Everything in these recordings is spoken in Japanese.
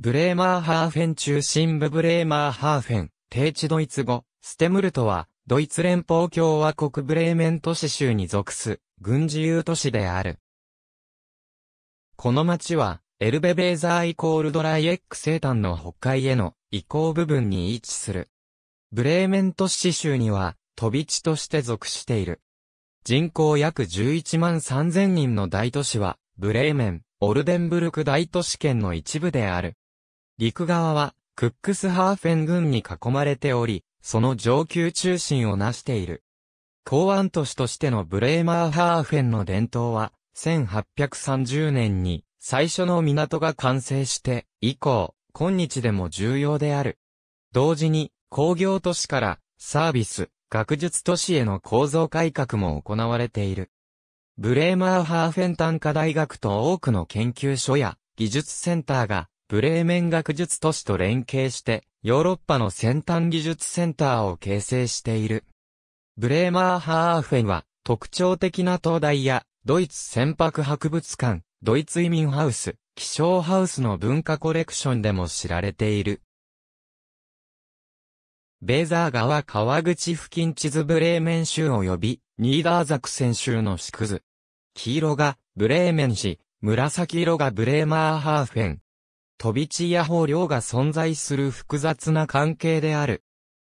ブレーマーハーフェン中心部ブレーマーハーフェン、低地ドイツ語、ステムルトは、ドイツ連邦共和国ブレーメン都市州に属す、軍事有都市である。この町は、エルベベーザーイコールドライエック生誕の北海への移行部分に位置する。ブレーメン都市州には、飛び地として属している。人口約11万3000人の大都市は、ブレーメン、オルデンブルク大都市圏の一部である。陸側は、クックスハーフェン郡に囲まれており、その上級中心を成している。港湾都市としてのブレーマーハーフェンの伝統は、1830年に最初の港が完成して以降、今日でも重要である。同時に工業都市からサービス、学術都市への構造改革も行われている。ブレーマーハーフェン短科大学と多くの研究所や技術センターがブレーメン学術都市と連携して、ヨーロッパの先端技術センターを形成している。ブレーマーハーフェンは、特徴的な灯台や、ドイツ船舶博物館、ドイツ移民ハウス、気象ハウスの文化コレクションでも知られている。ベーザー川川口付近地図ブレーメン州及び、ニーダーザクセン州の縮図。黄色が、ブレーメン市、紫色がブレーマーハーフェン、飛び地や放量が存在する複雑な関係である。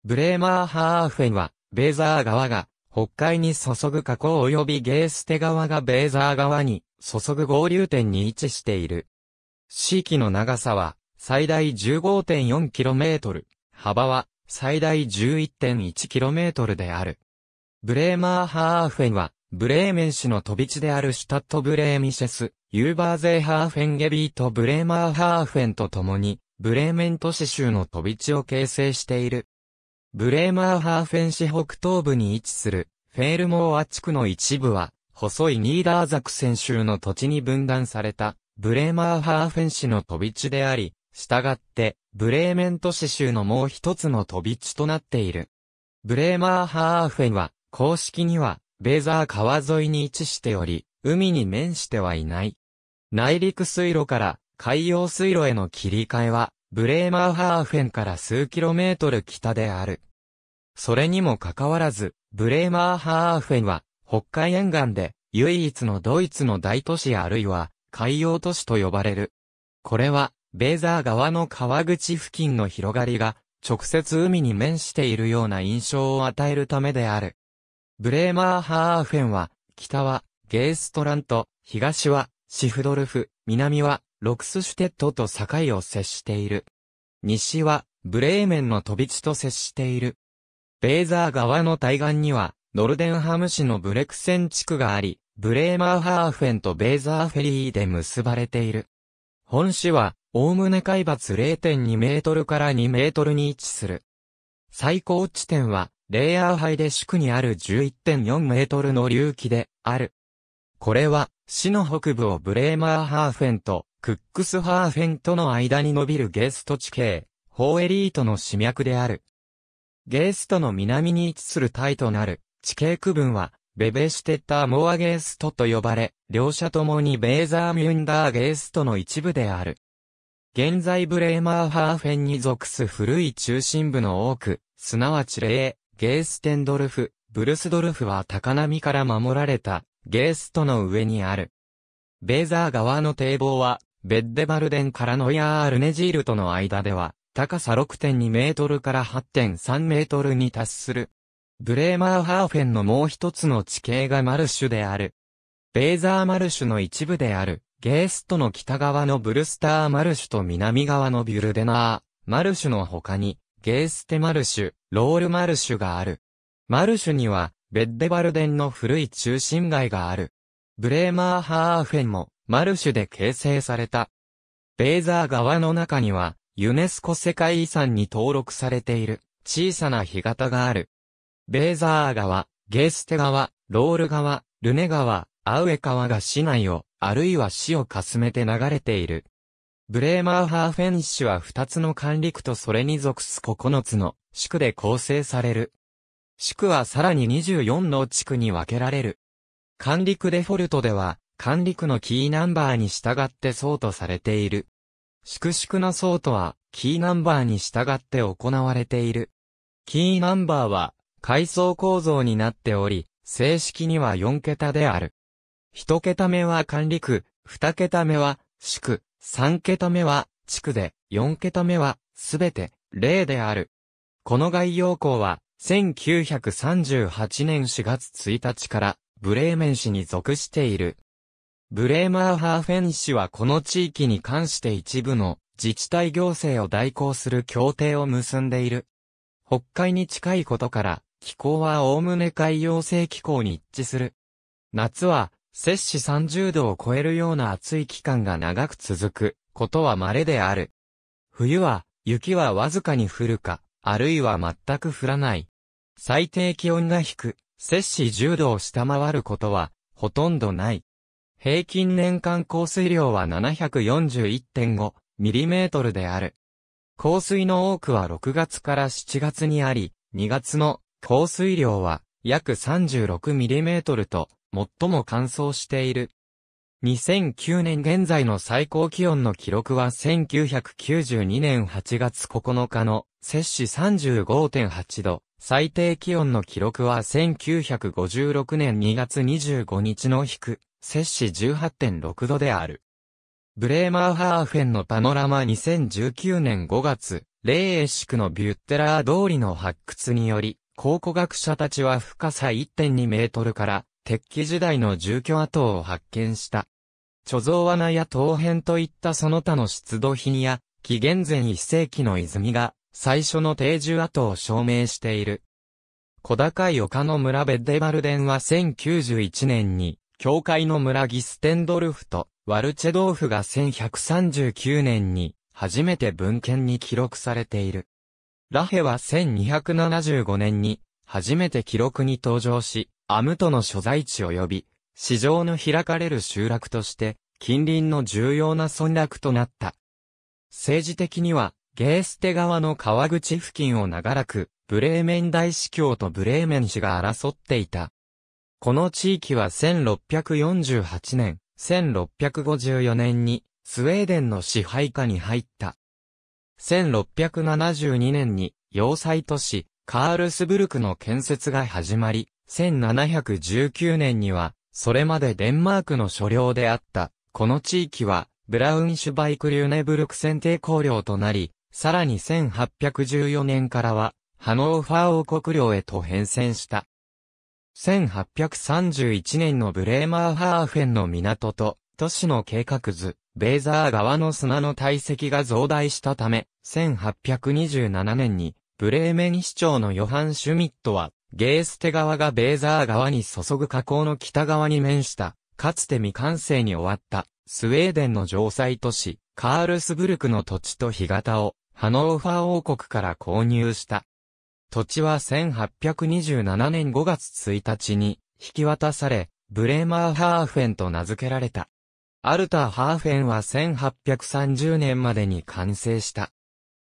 ブレーマーハーフェンは、ベーザー川が、北海に注ぐ河口及びゲーステ川がベーザー川に、注ぐ合流点に位置している。四季の長さは、最大 15.4km、幅は、最大 11.1km である。ブレーマーハーフェンは、ブレーメン市の飛び地であるシュタットブレーミシェス、ユーバーゼーハーフェンゲビーとブレーマーハーフェンと共に、ブレーメント市州の飛び地を形成している。ブレーマーハーフェン市北東部に位置する、フェールモーア地区の一部は、細いニーダーザクセン州の土地に分断された、ブレーマーハーフェン市の飛び地であり、したがって、ブレーメント市州のもう一つの飛び地となっている。ブレーマーハーフェンは、公式には、ベーザー川沿いに位置しており、海に面してはいない。内陸水路から海洋水路への切り替えは、ブレーマーハーフェンから数キロメートル北である。それにもかかわらず、ブレーマーハーフェンは、北海沿岸で、唯一のドイツの大都市あるいは、海洋都市と呼ばれる。これは、ベーザー川の川口付近の広がりが、直接海に面しているような印象を与えるためである。ブレーマーハーフェンは、北は、ゲーストラント、東は、シフドルフ、南は、ロクスシュテットと境を接している。西は、ブレーメンの飛び地と接している。ベーザー川の対岸には、ノルデンハム市のブレクセン地区があり、ブレーマーハーフェンとベーザーフェリーで結ばれている。本市は、おおむね海抜0.2メートルから2メートルに位置する。最高地点は、レイヤー杯で宿にある11.4メートルの隆起である。これは、市の北部をブレーマーハーフェンとクックスハーフェンとの間に伸びるゲースト地形、ホーエリートの市脈である。ゲーストの南に位置するタイとなる地形区分は、ベベシテッターモアゲーストと呼ばれ、両者ともにベーザーミュンダーゲーストの一部である。現在ブレーマーハーフェンに属す古い中心部の多く、すなわちレー、ゲーステンドルフ、ブルスドルフは高波から守られたゲーストの上にある。ベーザー川の堤防は、ベッデバルデンからノヤアールネジールとの間では、高さ6.2メートルから8.3メートルに達する。ブレーマーハーフェンのもう一つの地形がマルシュである。ベーザーマルシュの一部である、ゲーストの北側のブルスターマルシュと南側のビュルデナー、マルシュの他に、ゲーステマルシュ、ロールマルシュがある。マルシュには、ベッデバルデンの古い中心街がある。ブレーマーハーフェンも、マルシュで形成された。ベーザー川の中には、ユネスコ世界遺産に登録されている、小さな干潟がある。ベーザー川、ゲーステ川、ロール川、ルネ川、アウエ川が市内を、あるいは市をかすめて流れている。ブレーマーハーフェン市は2つの管理区とそれに属す9つの地区で構成される。地区はさらに24の地区に分けられる。管理区デフォルトでは、管理区のキーナンバーに従って層とされている。粛々な層とは、キーナンバーに従って行われている。キーナンバーは、階層構造になっており、正式には4桁である。1桁目は管理区、2桁目は、市区、3桁目は、地区で、4桁目は、すべて、例である。この概要項は、1938年4月1日からブレーメン市に属している。ブレーマーハーフェン市はこの地域に関して一部の自治体行政を代行する協定を結んでいる。北海に近いことから、気候は概ね海洋性気候に一致する。夏は、摂氏30度を超えるような暑い期間が長く続くことは稀である。冬は、雪はわずかに降るか、あるいは全く降らない。最低気温が低く、摂氏10度を下回ることは、ほとんどない。平均年間降水量は7 4 1 5トルである。降水の多くは6月から7月にあり、2月の降水量は約3 6トルと最も乾燥している。2009年現在の最高気温の記録は1992年8月9日の摂氏35.8度、最低気温の記録は1956年2月25日の低、摂氏18.6度である。ブレーマーハーフェンのパノラマ2019年5月、レイエシクのビュッテラー通りの発掘により、考古学者たちは深さ1.2メートルから、鉄器時代の住居跡を発見した。貯蔵穴や陶片といったその他の出土品や、紀元前1世紀の泉が最初の定住跡を証明している。小高い丘の村ベッデバルデンは1091年に、教会の村ギステンドルフとワルチェドーフが1139年に、初めて文献に記録されている。ラヘは1275年に、初めて記録に登場し、アムトの所在地及び、市場の開かれる集落として、近隣の重要な村落となった。政治的には、ゲーステ川の川口付近を長らく、ブレーメン大司教とブレーメン氏が争っていた。この地域は1648年、1654年に、スウェーデンの支配下に入った。1672年に、要塞都市、カールスブルクの建設が始まり、1719年には、それまでデンマークの所領であった、この地域は、ブラウンシュバイク・リューネブルク選定公領となり、さらに1814年からは、ハノーファー王国領へと変遷した。1831年のブレーマーハーフェンの港と、都市の計画図、ベーザー川の砂の堆積が増大したため、1827年に、ブレーメン市長のヨハン・シュミットは、ゲーステ川がベーザー川に注ぐ河口の北側に面した、かつて未完成に終わった、スウェーデンの城塞都市、カールスブルクの土地と干潟を、ハノーファー王国から購入した。土地は1827年5月1日に引き渡され、ブレーマーハーフェンと名付けられた。アルターハーフェンは1830年までに完成した。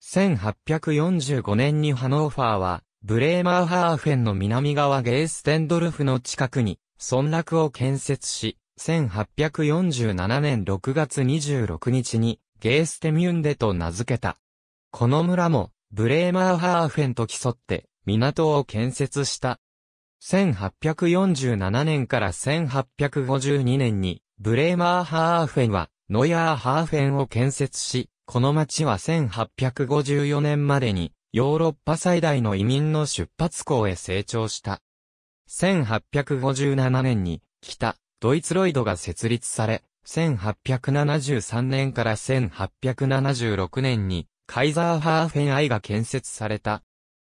1845年にハノーファーは、ブレーマーハーフェンの南側ゲーステンドルフの近くに、村落を建設し、1847年6月26日に、ゲーステミュンデと名付けた。この村も、ブレーマーハーフェンと競って、港を建設した。1847年から1852年に、ブレーマーハーフェンは、ノヤーハーフェンを建設し、この町は1854年までに、ヨーロッパ最大の移民の出発港へ成長した。1857年に、北、ドイツロイドが設立され、1873年から1876年に、カイザーハーフェンアイが建設された。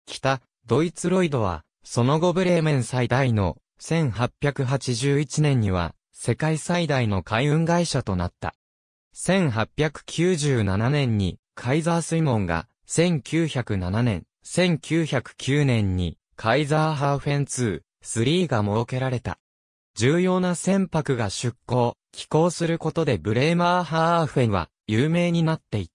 北、ドイツロイドは、その後ブレーメン最大の1881年には世界最大の海運会社となった。1897年にカイザー水門が1907年、1909年にカイザーハーフェン2、3が設けられた。重要な船舶が出港、寄港することでブレーマーハーフェンは有名になっていった。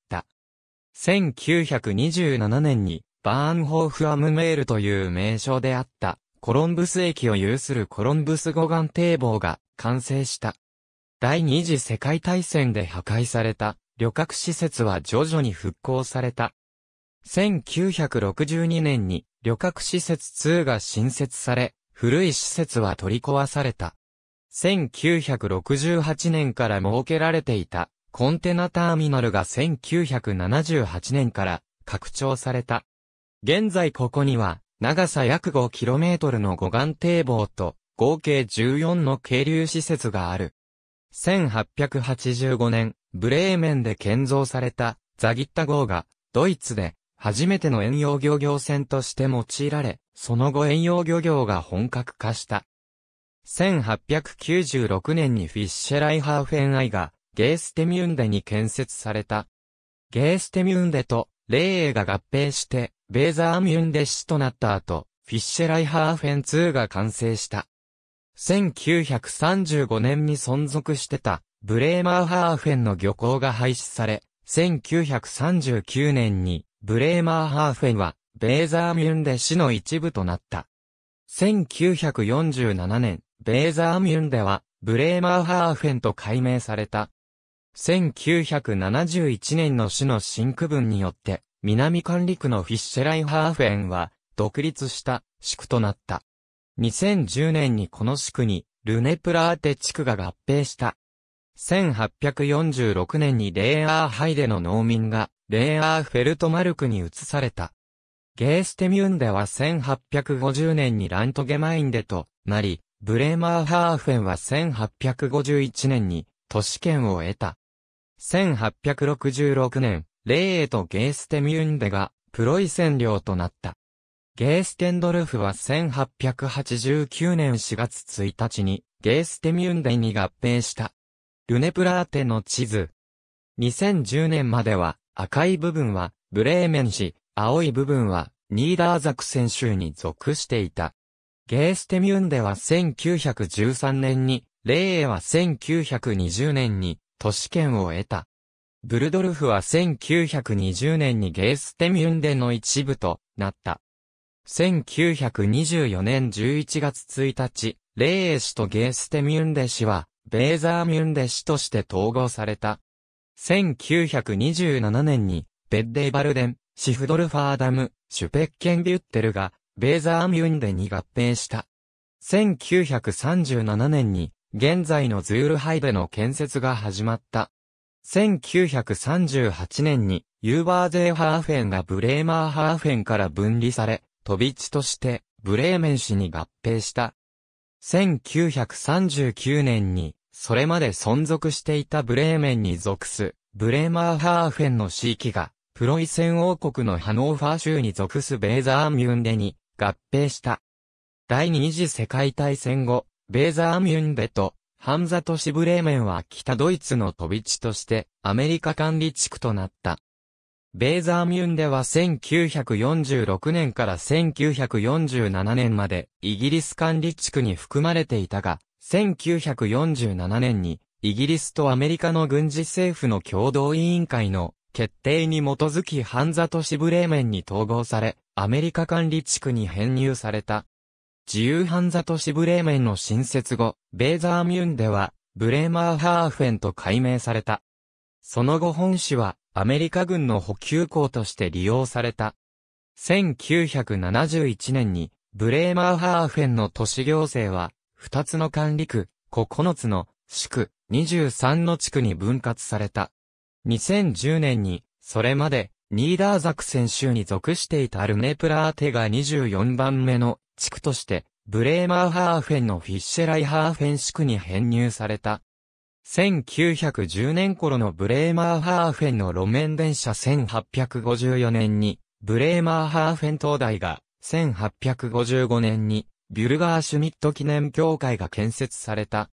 1927年にバーンホーフアムメールという名称であったコロンブス駅を有するコロンブス護岸堤防が完成した。第二次世界大戦で破壊された旅客施設は徐々に復興された。1962年に旅客施設2が新設され、古い施設は取り壊された。1968年から設けられていたコンテナターミナルが1978年から拡張された。現在ここには、長さ約 5km の護岸堤防と、合計14の渓流施設がある。1885年、ブレーメンで建造されたザギッタ号が、ドイツで初めての遠洋漁業船として用いられ、その後遠洋漁業が本格化した。1896年にフィッシェライハーフェンアイがゲーステミュンデに建設された。ゲーステミュンデとレイエが合併して、ベーザーミュンデ市となった後、フィッシェライハーフェン2が完成した。1935年に存続してた、ブレーマーハーフェンの漁港が廃止され、1939年に、ブレーマーハーフェンは、ベーザーミュンデ市の一部となった。1947年、ベーザーミュンデは、ブレーマーハーフェンと改名された。1971年の市の新区分によって、南管理区のフィッシェライハーフェンは、独立した市区となった。2010年にこの市区に、ルネプラーテ地区が合併した。1846年にレーアーハイデの農民が、レーアーフェルトマルクに移された。ゲーステミュンデは1850年にラントゲマインデとなり、ブレーマーハーフェンは1851年に都市圏を得た。1866年、レーエとゲーステミュンデが、プロイセン領となった。ゲーステンドルフは1889年4月1日に、ゲーステミュンデに合併した。ルネプラーテの地図。2010年までは、赤い部分は、ブレーメン市、青い部分は、ニーダーザク選手に属していた。ゲーステミュンデは1913年に、レーエは1920年に、都市圏を得た。ブルドルフは1920年にゲーステミュンデの一部となった。1924年11月1日、レーエ氏とゲーステミュンデ氏は、ベーザーミュンデ氏として統合された。1927年に、ベッデイバルデン、シフドルファーダム、シュペッケンビュッテルが、ベーザーミュンデに合併した。1937年に、現在のズールハイベの建設が始まった。1938年に、ユーバーゼーハーフェンがブレーマーハーフェンから分離され、飛び地として、ブレーメン市に合併した。1939年に、それまで存続していたブレーメンに属す、ブレーマーハーフェンの地域が、プロイセン王国のハノーファー州に属すベーザーミュンデに合併した。第二次世界大戦後、ベーザーミュンデと、ハンザ都市ブレーメンは北ドイツの飛び地として、アメリカ管理地区となった。ベーザーミュンデは1946年から1947年までイギリス管理地区に含まれていたが、1947年にイギリスとアメリカの軍事政府の共同委員会の決定に基づきハンザ都市ブレーメンに統合され、アメリカ管理地区に編入された。自由犯座都市ブレーメンの新設後、ベーザーミュンでは、ブレーマーハーフェンと改名された。その後本市は、アメリカ軍の補給港として利用された。1971年に、ブレーマーハーフェンの都市行政は、2つの管理区、9つの、市区、23の地区に分割された。2010年に、それまで、ニーダーザクセン州に属していたルネプラーテが24番目の地区として、ブレーマーハーフェンのフィッシェライハーフェン地区に編入された。1910年頃のブレーマーハーフェンの路面電車1854年に、ブレーマーハーフェン灯台が、1855年に、ビュルガー・シュミット記念協会が建設された。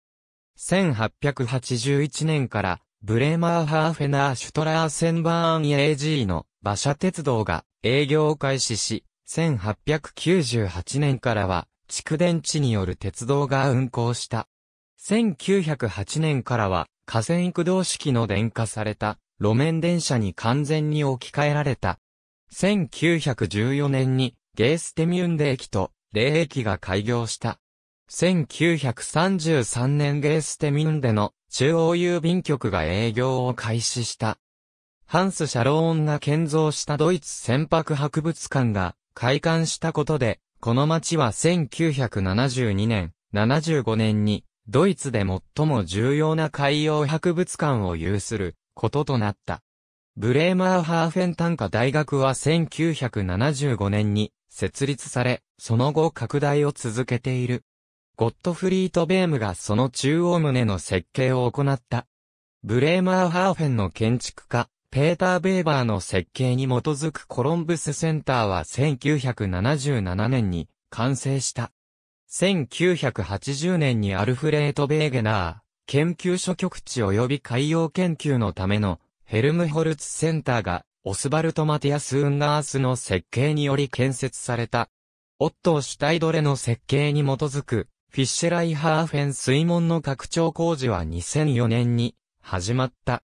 1881年からブレーマーハーフェナーシュトラーセンバーン AG の馬車鉄道が営業を開始し、1898年からは蓄電池による鉄道が運行した。1908年からは河川駆動式の電化された路面電車に完全に置き換えられた。1914年にゲーステミュンデ駅と霊駅が開業した。1933年ゲーステミンデの中央郵便局が営業を開始した。ハンス・シャローンが建造したドイツ船舶博物館が開館したことで、この町は1972年、75年に、ドイツで最も重要な海洋博物館を有することとなった。ブレーマーハーフェン短科大学は1975年に設立され、その後拡大を続けている。ゴットフリート・ベームがその中央棟の設計を行った。ブレーマーハーフェンの建築家、ペーター・ベーバーの設計に基づくコロンブスセンターは1977年に完成した。1980年にアルフレート・ベーゲナー、研究所局地及び海洋研究のためのヘルムホルツセンターがオスバルト・マティアス・ウンガースの設計により建設された。オットー・シュタイドレの設計に基づくフィッシェライハーフェン水門の拡張工事は2004年に始まった。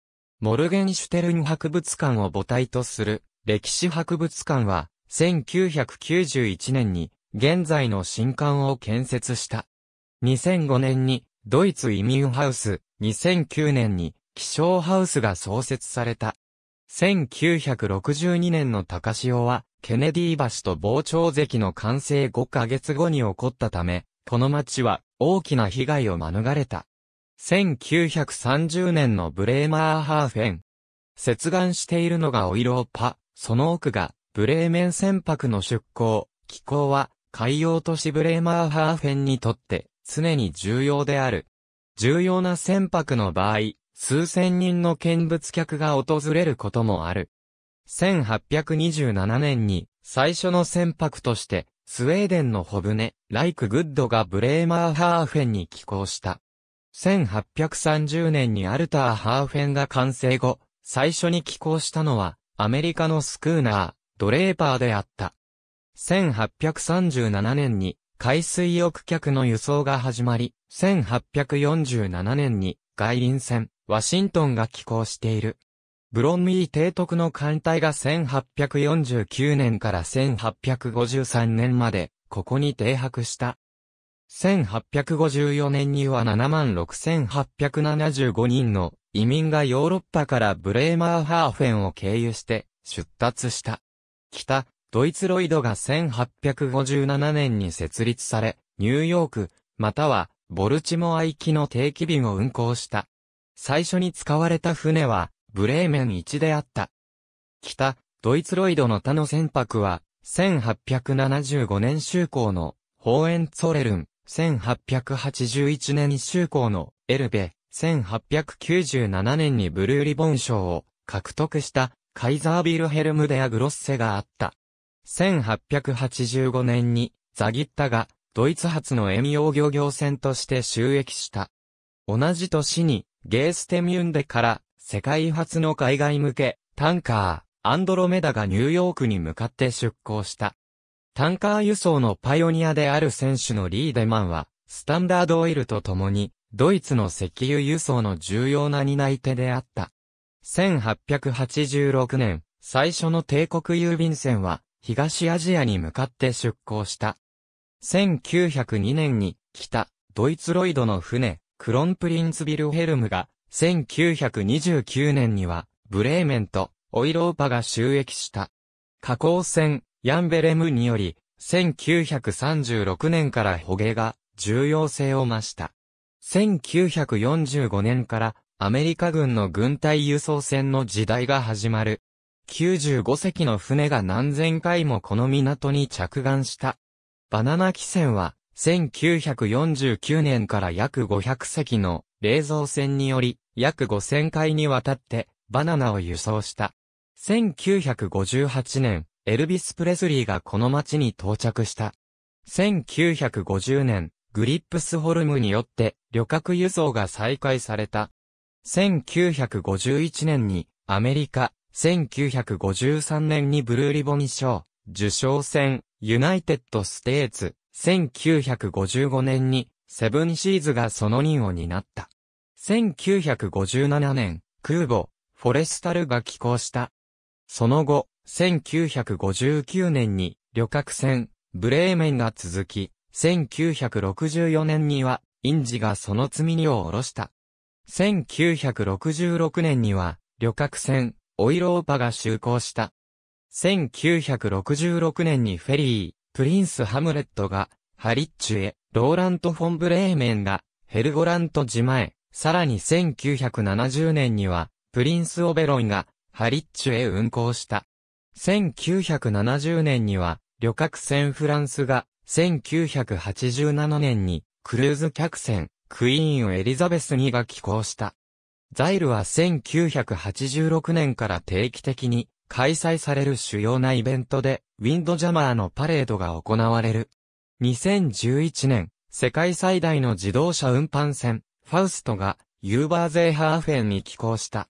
モルゲンシュテルン博物館を母体とする歴史博物館は1991年に現在の新館を建設した。2005年にドイツ移民ハウス、2009年に気象ハウスが創設された。1962年の高潮はケネディ橋と傍聴関の完成5ヶ月後に起こったため、この町は大きな被害を免れた。1930年のブレーマーハーフェン。接岸しているのがオイローパ、その奥がブレーメン船舶の出港、気候は海洋都市ブレーマーハーフェンにとって常に重要である。重要な船舶の場合、数千人の見物客が訪れることもある。1827年に最初の船舶としてスウェーデンのホブネ、ライク・グッドがブレーマーハーフェンに寄港した。1830年にアルター・ハーフェンが完成後、最初に寄港したのは、アメリカのスクーナー、ドレーパーであった。1837年に、海水浴客の輸送が始まり、1847年に、外輪船、ワシントンが寄港している。ブロンミー提督の艦隊が1849年から1853年まで、ここに停泊した。1854年には76,875人の移民がヨーロッパからブレーマーハーフェンを経由して出立した。北、ドイツロイドが1857年に設立され、ニューヨーク、またはボルチモア行きの定期便を運航した。最初に使われた船は、ブレーメン1であった。北、ドイツロイドの他の船舶は、1875年就航の、ホーエンツォレルン、1881年に就航の、エルベ、1897年にブルーリボン賞を獲得した、カイザービルヘルムデア・グロッセがあった。1885年に、ザギッタが、ドイツ発の遠洋漁業船として収益した。同じ年に、ゲーステミュンデから、世界初の海外向け、タンカー、アンドロメダがニューヨークに向かって出港した。タンカー輸送のパイオニアである選手のリーデマンは、スタンダードオイルと共に、ドイツの石油輸送の重要な担い手であった。1886年、最初の帝国郵便船は、東アジアに向かって出港した。1902年に、北、ドイツロイドの船、クロンプリンツビルヘルムが、1929年には、ブレーメンとオイローパが収益した。加工船、ヤンベレムにより、1936年から捕鯨が重要性を増した。1945年からアメリカ軍の軍隊輸送船の時代が始まる。95隻の船が何千回もこの港に着岸した。バナナ汽船は1949年から約500隻の冷蔵船により約5000回にわたってバナナを輸送した。1958年、エルビス・プレスリーがこの町に到着した。1950年、グリップスホルムによって旅客輸送が再開された。1951年にアメリカ、1953年にブルーリボン賞、受賞戦、ユナイテッド・ステーツ、1955年にセブンシーズがその任を担った。1957年、空母、フォレスタルが寄港した。その後、1959年に旅客船、ブレーメンが続き、1964年には、インジがその積荷を下ろした。1966年には、旅客船、オイローパが就航した。1966年にフェリー、プリンス・ハムレットが、ハリッチュへ、ローラント・フォン・ブレーメンが、ヘルゴラント島へ、さらに1970年には、プリンス・オベロンが、ハリッチュへ運航した。1970年には、旅客船フランスが、1987年に、クルーズ客船、クイーン・エリザベス2が寄港した。ザイルは1986年から定期的に開催される主要なイベントで、ウィンドジャマーのパレードが行われる。2011年、世界最大の自動車運搬船、ファウストがユーバーゼーハーフェンに寄港した。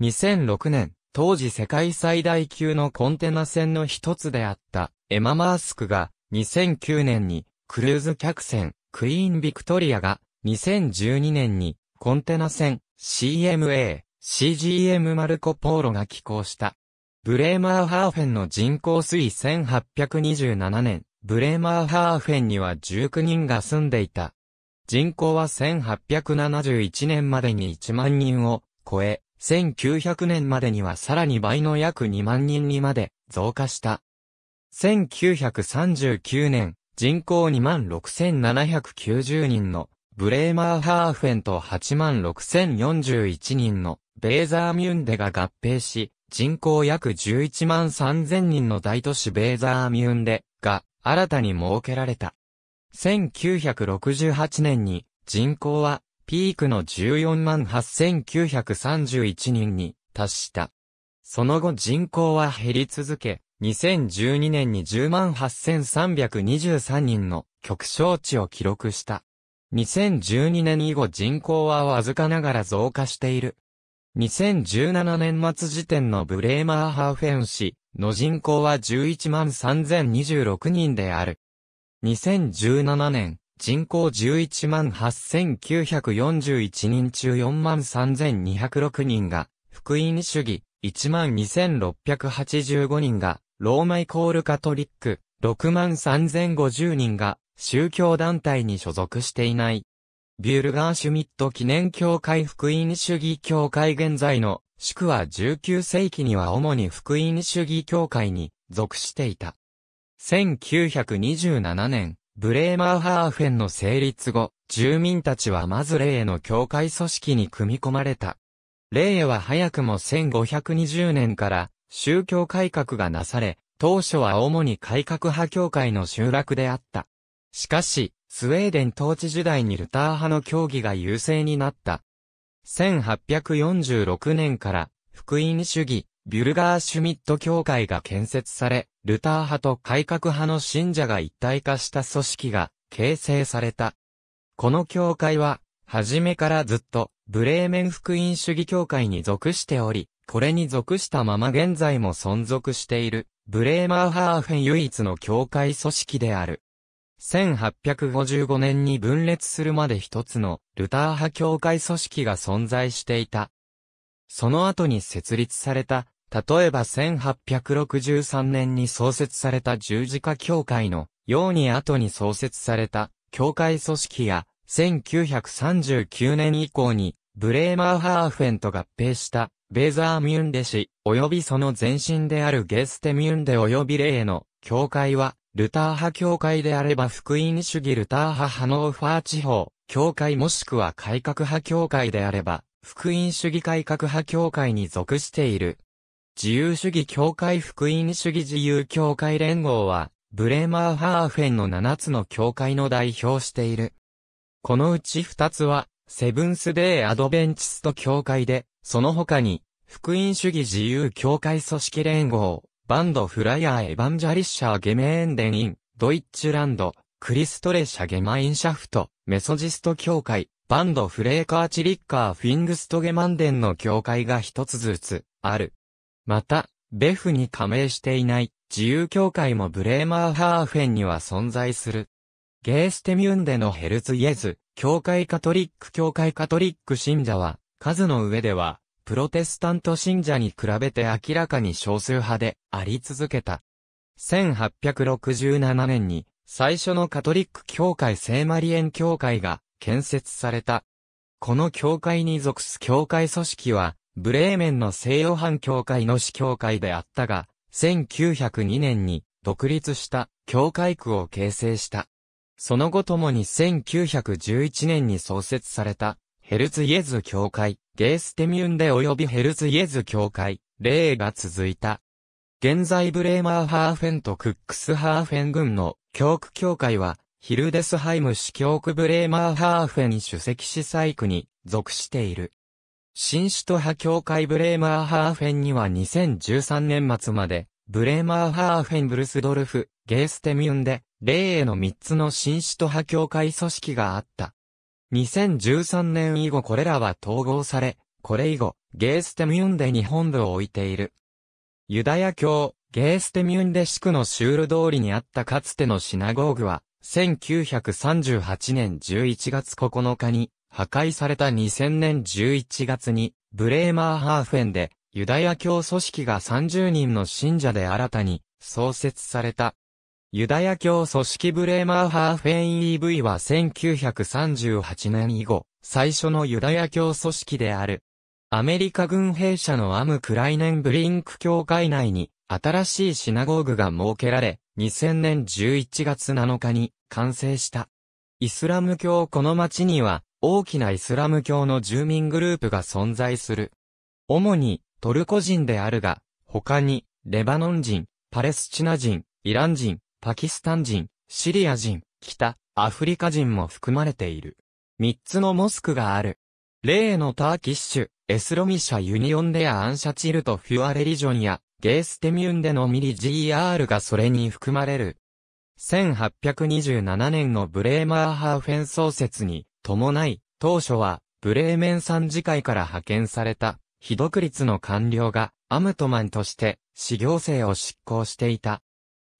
2006年、当時世界最大級のコンテナ船の一つであったエマ・マースクが2009年にクルーズ客船クイーン・ビクトリアが2012年にコンテナ船 CMA、CGM マルコ・ポーロが寄港した。ブレーマーハーフェンの人口推移1827年、ブレーマーハーフェンには19人が住んでいた。人口は1871年までに1万人を超え、1900年までにはさらに倍の約2万人にまで増加した。1939年、人口26,790人のブレーマーハーフェンと86,041人のベーザーミュンデが合併し、人口約11万3000人の大都市ベーザーミュンデが新たに設けられた。1968年に人口はピークの14万8931人に達した。その後人口は減り続け、2012年に10万8323人の極小値を記録した。2012年以後人口はわずかながら増加している。2017年末時点のブレーマーハーフェン市の人口は11万3026人である。2017年、人口11万8941人中4万3206人が、福音主義、1万2685人が、ローマイコールカトリック、6万3050人が、宗教団体に所属していない。ビュルガーシュミット記念協会福音主義協会現在の、宿は19世紀には主に福音主義協会に属していた。1927年、ブレーマーハーフェンの成立後、住民たちはまずレイへの教会組織に組み込まれた。レエは早くも1520年から宗教改革がなされ、当初は主に改革派教会の集落であった。しかし、スウェーデン統治時代にルター派の教義が優勢になった。1846年から、福音主義、ビュルガーシュミット教会が建設され、ルター派と改革派の信者が一体化した組織が形成された。この教会は、初めからずっと、ブレーメン福音主義教会に属しており、これに属したまま現在も存続している、ブレーマーハーフェン唯一の教会組織である。1855年に分裂するまで一つのルター派教会組織が存在していた。その後に設立された例えば1863年に創設された十字架協会のように後に創設された協会組織や1939年以降にブレーマーハーフェンと合併したベーザーミュンデ氏及びその前身であるゲステミュンデ及び例の協会はルター派協会であれば福音主義ルター派ハノーファー地方協会もしくは改革派協会であれば福音主義改革派協会に属している。自由主義協会福音主義自由協会連合は、ブレーマーハーフェンの7つの教会の代表している。このうち2つは、セブンスデーアドベンチスト教会で、その他に、福音主義自由協会組織連合、バンドフライヤーエヴァンジャリッシャーゲメーンデンイン、ドイッチュランド、クリストレシャゲマインシャフト、メソジスト教会、バンドフレーカーチリッカーフィングストゲマンデンの教会が一つずつ、ある。また、ベフに加盟していない自由協会もブレーマーハーフェンには存在する。ゲーステミュンデのヘルツイエズ、教会カトリック教会カトリック信者は、数の上では、プロテスタント信者に比べて明らかに少数派であり続けた。1867年に、最初のカトリック教会聖マリエン教会が建設された。この教会に属す教会組織は、ブレーメンの西洋藩教会の司教会であったが、1902年に独立した教会区を形成した。その後ともに1911年に創設されたヘルツイエズ教会、ゲーステミュンデ及びヘルツイエズ教会、例が続いた。現在ブレーマーハーフェンとクックスハーフェン軍の教区教会は、ヒルデスハイム市教区ブレーマーハーフェン主席司祭区に属している。新首都派協会ブレーマーハーフェンには2013年末まで、ブレーマーハーフェンブルスドルフ、ゲーステミュンで、例への3つの新首都派協会組織があった。2013年以後これらは統合され、これ以後、ゲーステミュンで日本部を置いている。ユダヤ教、ゲーステミュンで市区のシュール通りにあったかつてのシナゴーグは、1938年11月9日に破壊された2000年11月に、ブレーマーハーフェンで、ユダヤ教組織が30人の信者で新たに創設された。ユダヤ教組織ブレーマーハーフェン EV は1938年以後、最初のユダヤ教組織である。アメリカ軍兵舎のアム・クライネンブリンク教会内に新しいシナゴーグが設けられ、2000年11月7日に完成した。イスラム教この町には大きなイスラム教の住民グループが存在する。主にトルコ人であるが、他にレバノン人、パレスチナ人、イラン人、パキスタン人、シリア人、北、アフリカ人も含まれている。三つのモスクがある。例のターキッシュ、エスロミシャユニオンデアアンシャチルト・フュアレリジョンや、ゲーステミュンデのミリ GR がそれに含まれる。1827年のブレーマーハーフェン創設に、伴い、当初は、ブレーメン参事会から派遣された、非独立の官僚が、アムトマンとして、私行政を執行していた。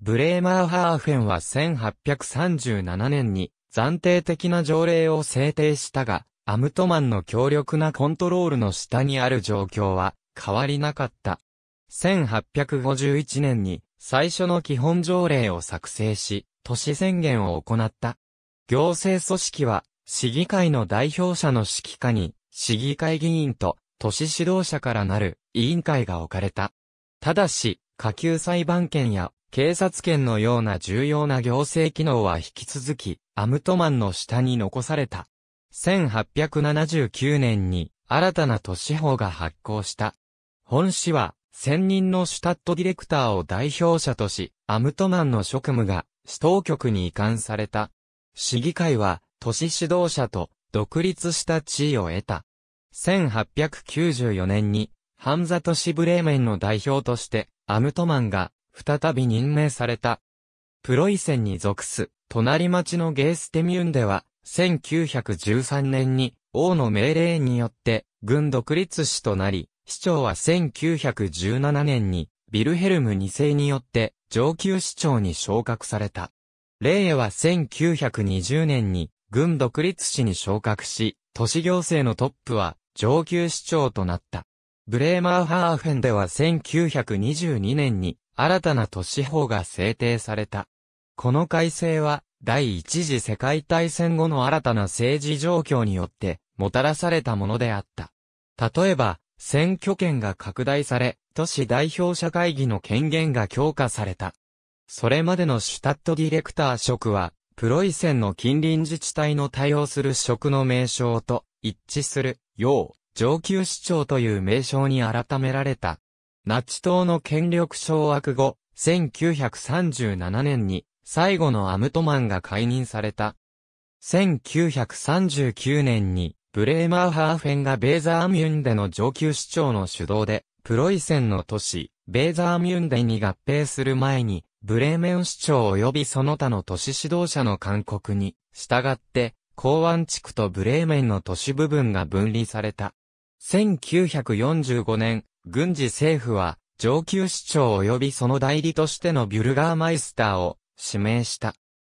ブレーマーハーフェンは1837年に、暫定的な条例を制定したが、アムトマンの強力なコントロールの下にある状況は変わりなかった。1851年に最初の基本条例を作成し、都市宣言を行った。行政組織は市議会の代表者の指揮下に、市議会議員と都市指導者からなる委員会が置かれた。ただし、下級裁判権や警察権のような重要な行政機能は引き続き、アムトマンの下に残された。1879年に新たな都市法が発行した。本市は、専任のシュタットディレクターを代表者とし、アムトマンの職務が、市当局に移管された。市議会は、都市指導者と独立した地位を得た。1894年に、ハンザ都市ブレーメンの代表として、アムトマンが、再び任命された。プロイセンに属す、隣町のゲーステミュンでは、1913年に、王の命令によって、軍独立市となり、市長は1917年に、ビルヘルム2世によって、上級市長に昇格された。レイエは1920年に、軍独立市に昇格し、都市行政のトップは上級市長となった。ブレーマーハーフェンでは1922年に新たな都市法が制定された。この改正は第一次世界大戦後の新たな政治状況によってもたらされたものであった。例えば、選挙権が拡大され、都市代表者会議の権限が強化された。それまでのシュタットディレクター職は、プロイセンの近隣自治体の対応する職の名称と一致するよう上級市長という名称に改められた。ナチ党の権力掌握後、1937年に最後のアムトマンが解任された。1939年にブレーマーハーフェンがベーザーミュンデの上級市長の主導で、プロイセンの都市、ベーザーミュンデに合併する前に、ブレーメン市長及びその他の都市指導者の勧告に、従って、港湾地区とブレーメンの都市部分が分離された。1945年、軍事政府は、上級市長及びその代理としてのビュルガーマイスターを指名した。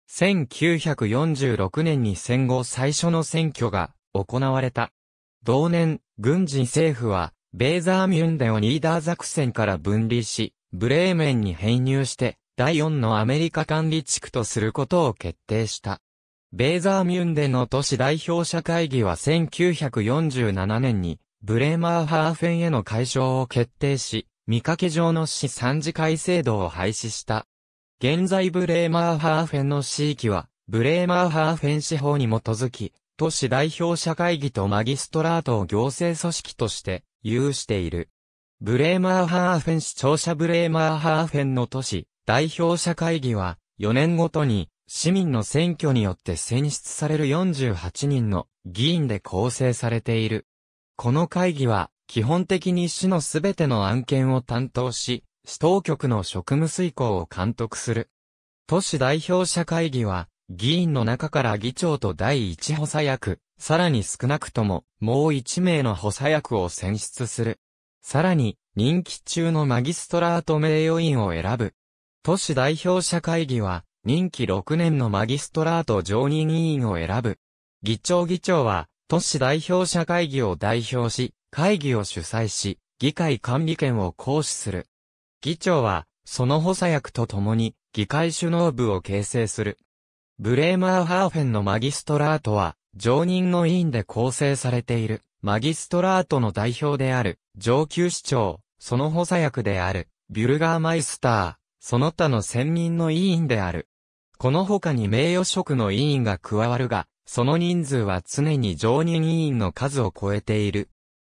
1946年に戦後最初の選挙が行われた。同年、軍事政府は、ベーザーミュンデをニーダー作戦から分離し、ブレーメンに編入して、第4のアメリカ管理地区とすることを決定した。ベーザーミュンデの都市代表者会議は1947年に、ブレーマーハーフェンへの解消を決定し、見かけ上の市三次会制度を廃止した。現在ブレーマーハーフェンの市域は、ブレーマーハーフェン司法に基づき、都市代表者会議とマギストラートを行政組織として、有している。ブレーマーハーフェン市庁舎ブレーマーハーフェンの都市、代表者会議は、4年ごとに、市民の選挙によって選出される48人の議員で構成されている。この会議は、基本的に市のすべての案件を担当し、市当局の職務遂行を監督する。都市代表者会議は、議員の中から議長と第一補佐役、さらに少なくとも、もう一名の補佐役を選出する。さらに、任期中のマギストラート名誉員を選ぶ。都市代表者会議は、任期6年のマギストラート常任委員を選ぶ。議長議長は、都市代表者会議を代表し、会議を主催し、議会管理権を行使する。議長は、その補佐役と共に、議会首脳部を形成する。ブレーマーハーフェンのマギストラートは、常任の委員で構成されている、マギストラートの代表である、上級市長、その補佐役である、ビュルガーマイスタその他の専任の委員である。この他に名誉職の委員が加わるが、その人数は常に常任委員の数を超えている。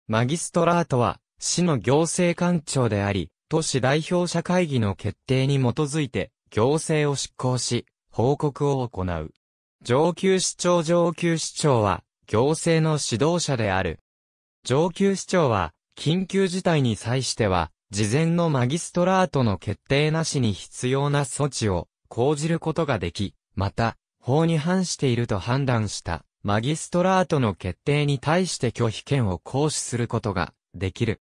マギストラートは、市の行政官庁であり、都市代表者会議の決定に基づいて、行政を執行し、報告を行う。上級市長上級市長は、行政の指導者である。上級市長は、緊急事態に際しては、事前のマギストラートの決定なしに必要な措置を講じることができ、また、法に反していると判断したマギストラートの決定に対して拒否権を行使することができる。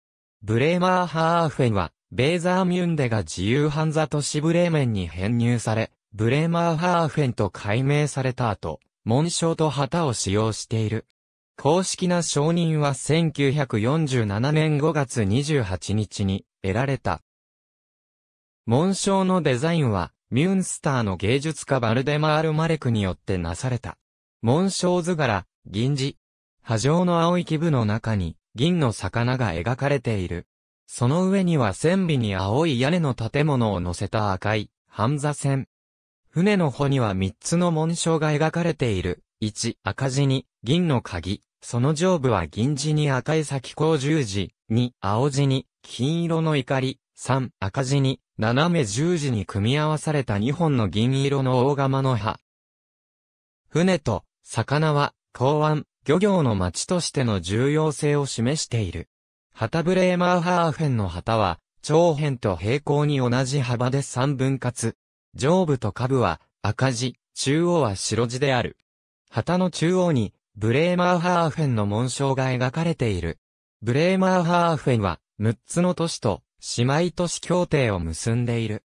ブレーマーハーフェンは、ベーザーミュンデが自由犯座都市ブレーメンに編入され、ブレーマーハーフェンと改名された後、紋章と旗を使用している。公式な承認は1947年5月28日に得られた。紋章のデザインは、ミュンスターの芸術家バルデマール・マレクによってなされた。紋章図柄、銀字。波状の青い基部の中に、銀の魚が描かれている。その上には船尾に青い屋根の建物を乗せた赤い、半座船。船の帆には3つの紋章が描かれている。1、赤字に、銀の鍵。その上部は銀地に赤い先光十字、2、青地に、金色の怒り、3、赤地に、斜め十字に組み合わされた2本の銀色の大釜の葉。船と、魚は、港湾、漁業の町としての重要性を示している。旗ブレーマーハーフェンの旗は、長辺と平行に同じ幅で三分割。上部と下部は赤字、中央は白字である。旗の中央にブレーマーハーフェンの紋章が描かれている。ブレーマーハーフェンは、6つの都市と、姉妹都市協定を結んでいる。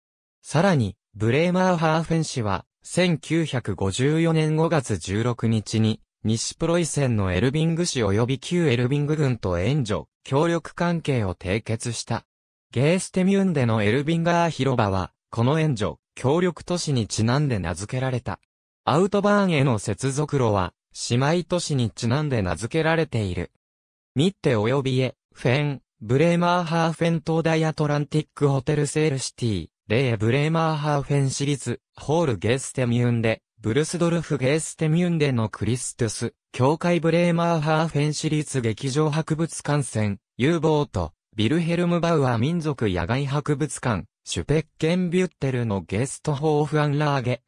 さらに、ブレーマーハーフェン市は、1954年5月16日に、西プロイセンのエルビング市及び旧エルビング軍と援助、協力関係を締結した。ゲーステミュンデのエルビンガー広場は、この援助、協力都市にちなんで名付けられた。アウトバーンへの接続路は、姉妹都市にちなんで名付けられている。ミッテ及びエ、フェン、ブレーマーハーフェン東大アトランティックホテルセールシティ、レーブレーマーハーフェン市立、ホールゲステミュンデ、ブルスドルフゲステミュンデのクリストゥス、教会ブレーマーハーフェン市立劇場博物館船、U ボート、ビルヘルムバウアー民族野外博物館、シュペッケンビュッテルのゲストホーフアンラーゲ、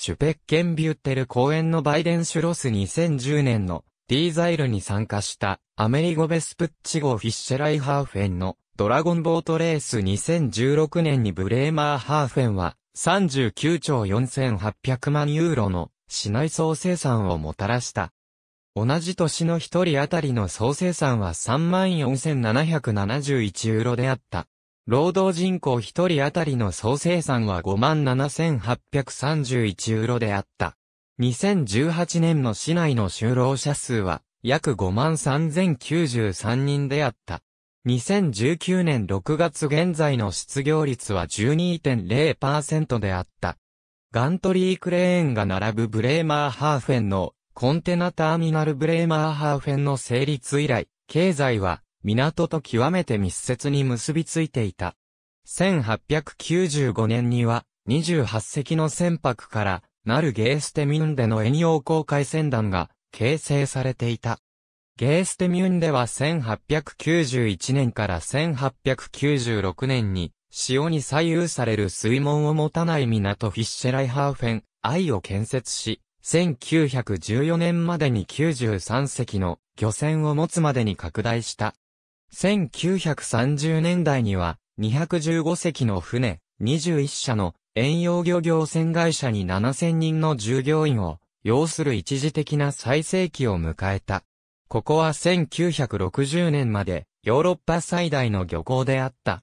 シュペッケンビュッテル公園のバイデンシュロス2010年のディーザイルに参加したアメリゴ・ベスプッチ号フィッシェライ・ハーフェンのドラゴンボートレース2016年にブレーマー・ハーフェンは39兆4800万ユーロの市内総生産をもたらした。同じ年の一人当たりの総生産は34,771ユーロであった。労働人口1人当たりの総生産は57,831ユーロであった。2018年の市内の就労者数は約53,093人であった。2019年6月現在の失業率は12.0%であった。ガントリークレーンが並ぶブレーマーハーフェンのコンテナターミナルブレーマーハーフェンの成立以来、経済は港と極めて密接に結びついていた。1895年には、28隻の船舶から、なるゲーステミュンデの遠洋航海船団が形成されていた。ゲーステミュンデは1891年から1896年に、潮に左右される水門を持たない港フィッシェライハーフェン、愛を建設し、1914年までに93隻の漁船を持つまでに拡大した。1930年代には、215隻の船、21社の遠洋漁業船会社に7000人の従業員を要する一時的な最盛期を迎えた。ここは1960年までヨーロッパ最大の漁港であった。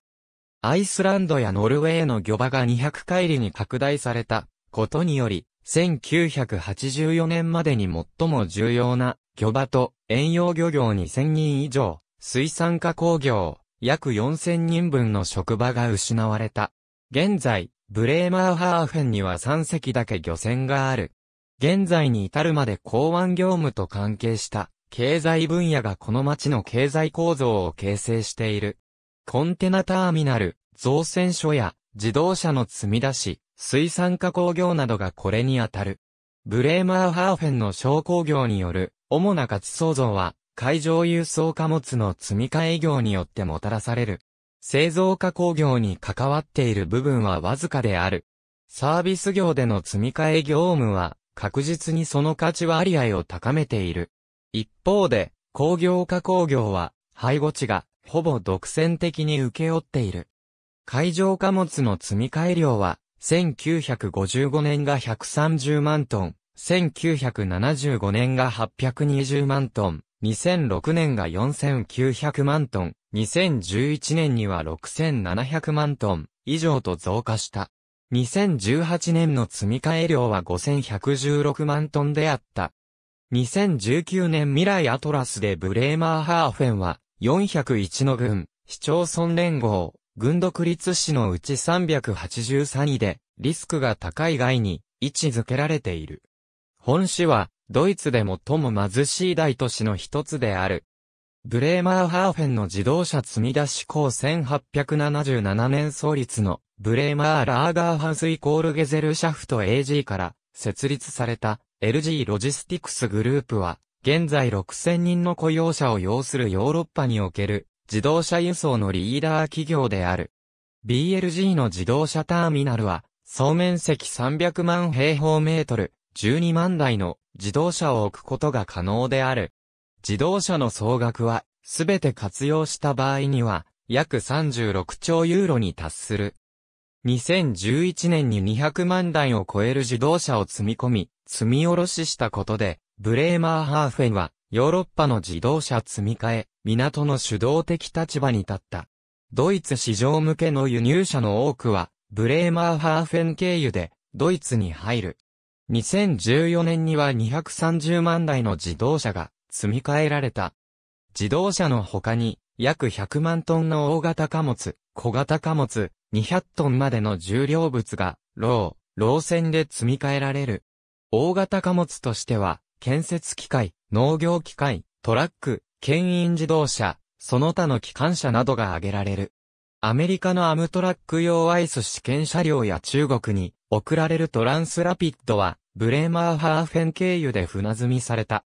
アイスランドやノルウェーの漁場が200海里に拡大されたことにより、1984年までに最も重要な漁場と遠洋漁業に0 0 0人以上水産加工業、約4000人分の職場が失われた。現在、ブレーマーハーフェンには3隻だけ漁船がある。現在に至るまで港湾業務と関係した経済分野がこの町の経済構造を形成している。コンテナターミナル、造船所や自動車の積み出し、水産加工業などがこれにあたる。ブレーマーハーフェンの商工業による主な価値創造は海上輸送貨物の積み替え業によってもたらされる。製造加工業に関わっている部分はわずかである。サービス業での積み替え業務は確実にその価値割合を高めている。一方で、工業加工業は配合地がほぼ独占的に受け負っている。海上貨物の積み替え量は、1955年が130万トン、1975年が820万トン、2006年が4900万トン、2011年には6700万トン以上と増加した。2018年の積み替え量は5116万トンであった。2019年未来アトラスでブレーマーハーフェンは401の軍、市町村連合、軍独立市のうち383位でリスクが高い外に位置づけられている。本市はドイツで最も貧しい大都市の一つである。ブレーマーハーフェンの自動車積み出し校1877年創立のブレーマーラーガーハウスイコールゲゼルシャフト AG から設立された LG ロジスティクスグループは現在6000人の雇用者を要するヨーロッパにおける自動車輸送のリーダー企業である。BLG の自動車ターミナルは総面積300万平方メートル12万台の自動車を置くことが可能である。自動車の総額は、すべて活用した場合には、約36兆ユーロに達する。2011年に200万台を超える自動車を積み込み、積み下ろししたことで、ブレーマーハーフェンは、ヨーロッパの自動車積み替え、港の主導的立場に立った。ドイツ市場向けの輸入車の多くは、ブレーマーハーフェン経由で、ドイツに入る。2014年には230万台の自動車が積み替えられた。自動車の他に約100万トンの大型貨物、小型貨物、200トンまでの重量物が、ロー、ロー線で積み替えられる。大型貨物としては、建設機械、農業機械、トラック、牽引自動車、その他の機関車などが挙げられる。アメリカのアムトラック用アイス試験車両や中国に送られるトランスラピッドは、ブレーマーハーフェン経由で船積みされた。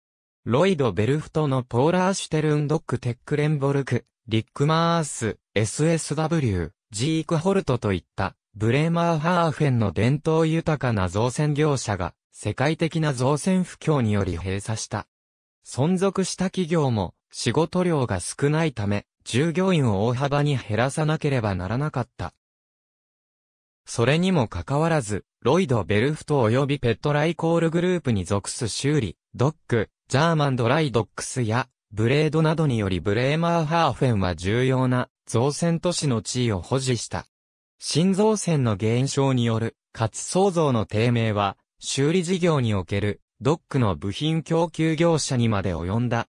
ロイド・ベルフトのポーラー・シュテルンドック・テック・レンボルク、リック・マース、SSW、ジーク・ホルトといった、ブレーマーハーフェンの伝統豊かな造船業者が、世界的な造船不況により閉鎖した。存続した企業も、仕事量が少ないため、従業員を大幅に減らさなければならなかった。それにもかかわらず、ロイド・ベルフト及びペットライコールグループに属す修理、ドック、ジャーマンドライドックスや、ブレードなどによりブレーマーハーフェンは重要な造船都市の地位を保持した。新造船の減少による価値創造の低迷は、修理事業におけるドックの部品供給業者にまで及んだ。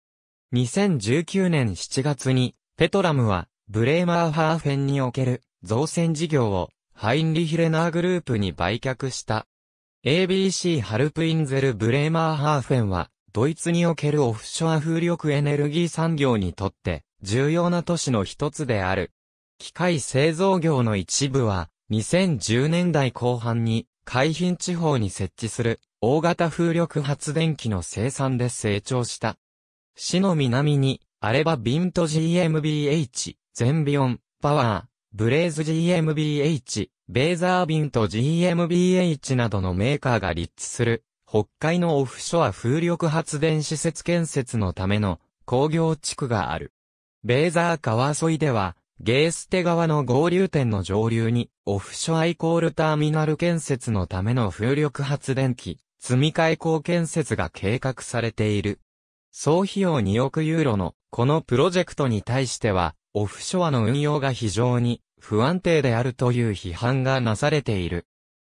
2019年7月にペトラムは、ブレーマーハーフェンにおける造船事業を、ハインリヒレナーグループに売却した。ABC ハルプインゼルブレーマーハーフェンは、ドイツにおけるオフショア風力エネルギー産業にとって、重要な都市の一つである。機械製造業の一部は、2010年代後半に、海浜地方に設置する、大型風力発電機の生産で成長した。市の南に、アレバビント GmbH、ゼンビオン、パワー、ブレイズ GmbH、ベーザービント GmbH などのメーカーが立地する、北海のオフショア風力発電施設建設のための工業地区がある。ベーザー川沿いでは、ゲーステ川の合流点の上流に、オフショアイコールターミナル建設のための風力発電機、積み替え工建設が計画されている。総費用2億ユーロのこのプロジェクトに対しては、オフショアの運用が非常に不安定であるという批判がなされている。